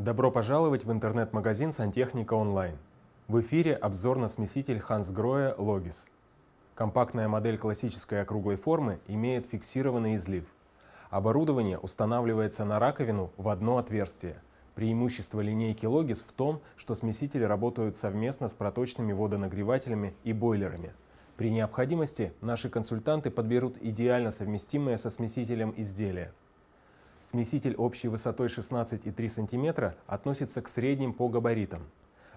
Добро пожаловать в интернет-магазин «Сантехника онлайн». В эфире обзор на смеситель Hans Grohe Logis. Компактная модель классической округлой формы имеет фиксированный излив. Оборудование устанавливается на раковину в одно отверстие. Преимущество линейки Logis в том, что смесители работают совместно с проточными водонагревателями и бойлерами. При необходимости наши консультанты подберут идеально совместимое со смесителем изделие. Смеситель общей высотой 16,3 см относится к средним по габаритам.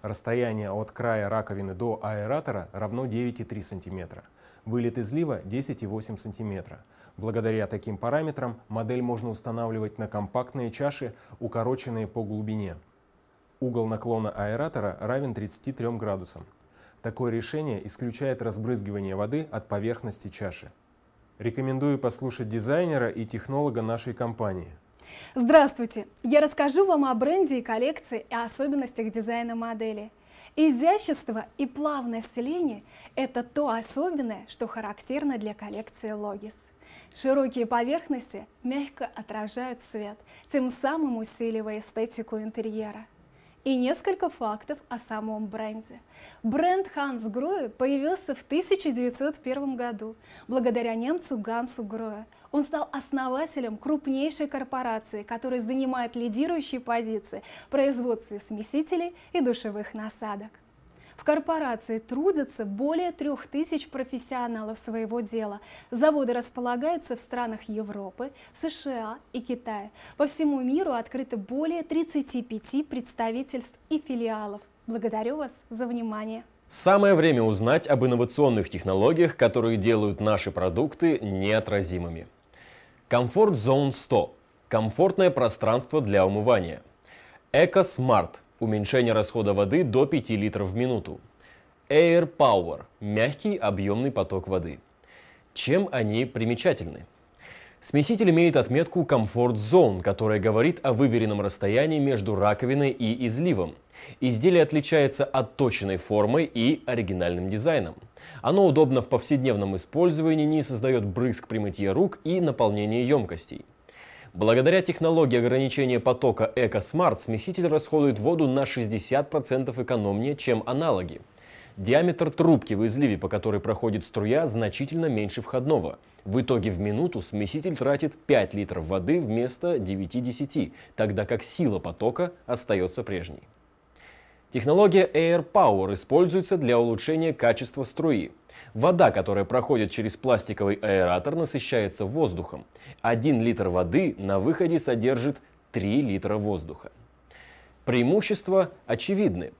Расстояние от края раковины до аэратора равно 9,3 см. Вылет излива 10,8 см. Благодаря таким параметрам модель можно устанавливать на компактные чаши, укороченные по глубине. Угол наклона аэратора равен 33 градусам. Такое решение исключает разбрызгивание воды от поверхности чаши. Рекомендую послушать дизайнера и технолога нашей компании. Здравствуйте! Я расскажу вам о бренде и коллекции и особенностях дизайна модели. Изящество и плавность стеление – это то особенное, что характерно для коллекции Logis. Широкие поверхности мягко отражают свет, тем самым усиливая эстетику интерьера и несколько фактов о самом бренде. Бренд Ханс Гроя появился в 1901 году благодаря немцу Гансу Гроя. Он стал основателем крупнейшей корпорации, которая занимает лидирующие позиции в производстве смесителей и душевых насадок. В корпорации трудятся более трех тысяч профессионалов своего дела. Заводы располагаются в странах Европы, США и Китая. По всему миру открыто более 35 представительств и филиалов. Благодарю вас за внимание. Самое время узнать об инновационных технологиях, которые делают наши продукты неотразимыми. Комфорт Zone 100 – комфортное пространство для умывания. Эко Smart Уменьшение расхода воды до 5 литров в минуту. Air Power – мягкий объемный поток воды. Чем они примечательны? Смеситель имеет отметку Comfort Zone, которая говорит о выверенном расстоянии между раковиной и изливом. Изделие отличается от точной формы и оригинальным дизайном. Оно удобно в повседневном использовании, не создает брызг при мытье рук и наполнении емкостей. Благодаря технологии ограничения потока EcoSmart смеситель расходует воду на 60% экономнее, чем аналоги. Диаметр трубки в изливе, по которой проходит струя, значительно меньше входного. В итоге в минуту смеситель тратит 5 литров воды вместо 9-10, тогда как сила потока остается прежней. Технология Air Power используется для улучшения качества струи. Вода, которая проходит через пластиковый аэратор, насыщается воздухом. Один литр воды на выходе содержит 3 литра воздуха. Преимущества очевидны.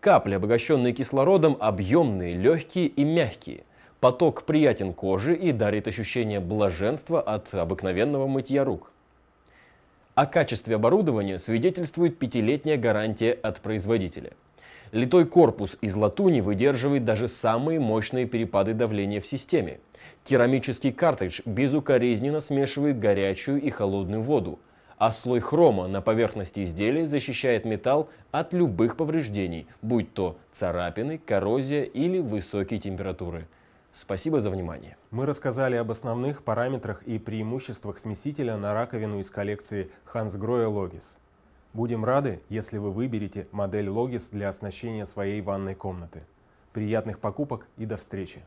Капли, обогащенные кислородом, объемные, легкие и мягкие. Поток приятен коже и дарит ощущение блаженства от обыкновенного мытья рук. О качестве оборудования свидетельствует пятилетняя гарантия от производителя. Литой корпус из латуни выдерживает даже самые мощные перепады давления в системе. Керамический картридж безукоризненно смешивает горячую и холодную воду, а слой хрома на поверхности изделия защищает металл от любых повреждений, будь то царапины, коррозия или высокие температуры – Спасибо за внимание. Мы рассказали об основных параметрах и преимуществах смесителя на раковину из коллекции Hansgrohe Logis. Будем рады, если вы выберете модель Logis для оснащения своей ванной комнаты. Приятных покупок и до встречи!